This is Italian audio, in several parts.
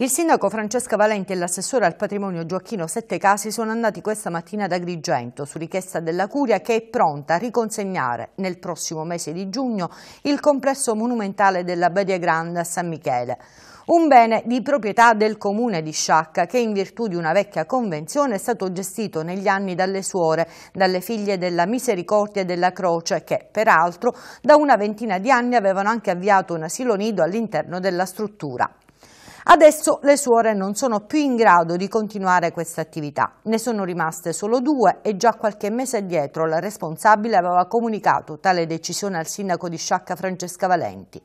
Il sindaco Francesca Valenti e l'assessore al patrimonio Gioacchino Settecasi sono andati questa mattina ad Agrigento su richiesta della Curia che è pronta a riconsegnare nel prossimo mese di giugno il complesso monumentale della Badia Grande a San Michele. Un bene di proprietà del comune di Sciacca che in virtù di una vecchia convenzione è stato gestito negli anni dalle suore, dalle figlie della Misericordia e della Croce che peraltro da una ventina di anni avevano anche avviato un asilo nido all'interno della struttura. Adesso le suore non sono più in grado di continuare questa attività. Ne sono rimaste solo due e già qualche mese addietro la responsabile aveva comunicato tale decisione al sindaco di Sciacca Francesca Valenti.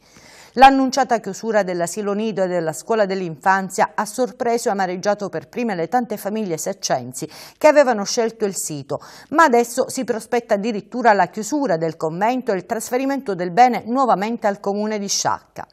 L'annunciata chiusura dell'asilo nido e della scuola dell'infanzia ha sorpreso e amareggiato per prime le tante famiglie sercensi che avevano scelto il sito, ma adesso si prospetta addirittura la chiusura del convento e il trasferimento del bene nuovamente al comune di Sciacca.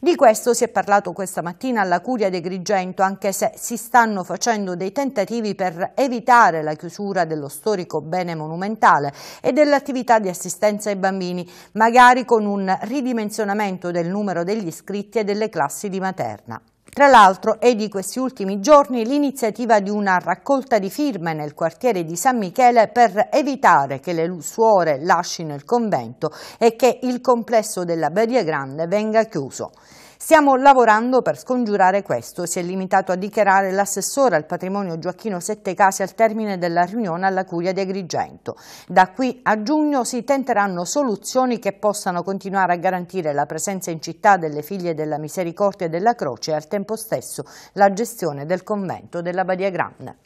Di questo si è parlato questa mattina alla Curia di Grigento, anche se si stanno facendo dei tentativi per evitare la chiusura dello storico bene monumentale e dell'attività di assistenza ai bambini, magari con un ridimensionamento del numero numero degli iscritti e delle classi di materna. Tra l'altro è di questi ultimi giorni l'iniziativa di una raccolta di firme nel quartiere di San Michele per evitare che le suore lascino il convento e che il complesso della Badia Grande venga chiuso. Stiamo lavorando per scongiurare questo, si è limitato a dichiarare l'assessore al patrimonio Gioacchino Settecasi al termine della riunione alla Curia di Agrigento. Da qui a giugno si tenteranno soluzioni che possano continuare a garantire la presenza in città delle figlie della Misericordia e della Croce e al tempo stesso la gestione del convento della Badia Grande.